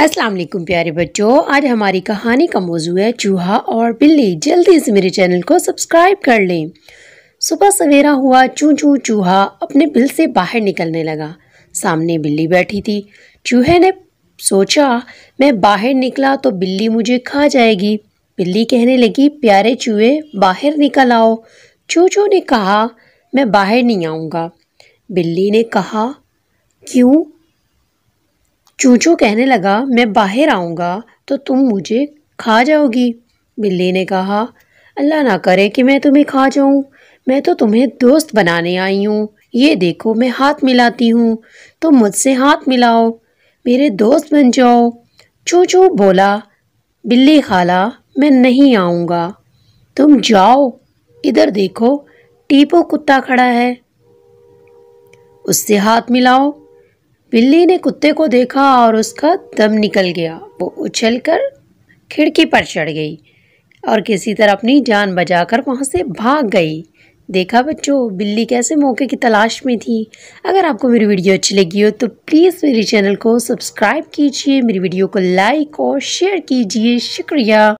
अस्सलाम वालेकुम प्यारे बच्चों आज हमारी कहानी का मौजू है चूहा और बिल्ली जल्दी से मेरे चैनल को सब्सक्राइब कर लें सुबह सवेरा हुआ चू चू चूहा अपने बिल से बाहर निकलने लगा सामने बिल्ली बैठी थी चूहे ने सोचा मैं बाहर निकला तो बिल्ली मुझे खा जाएगी बिल्ली कहने लगी प्यारे चूहे बाहर निकल आओ चू चू ने कहा मैं बाहर नहीं आऊँगा बिल्ली ने कहा क्यों चूचू कहने लगा मैं बाहर आऊँगा तो तुम मुझे खा जाओगी बिल्ली ने कहा अल्लाह ना करे कि मैं तुम्हें खा जाऊँ मैं तो तुम्हें दोस्त बनाने आई हूँ ये देखो मैं हाथ मिलाती हूँ तुम तो मुझसे हाथ मिलाओ मेरे दोस्त बन जाओ चूचू बोला बिल्ली खाला मैं नहीं आऊँगा तुम जाओ इधर देखो टीपो कुत्ता खड़ा है उससे हाथ मिलाओ बिल्ली ने कुत्ते को देखा और उसका दम निकल गया वो उछलकर खिड़की पर चढ़ गई और किसी तरह अपनी जान बचाकर वहाँ से भाग गई देखा बच्चों बिल्ली कैसे मौके की तलाश में थी अगर आपको मेरी वीडियो अच्छी लगी हो तो प्लीज़ मेरे चैनल को सब्सक्राइब कीजिए मेरी वीडियो को लाइक और शेयर कीजिए शुक्रिया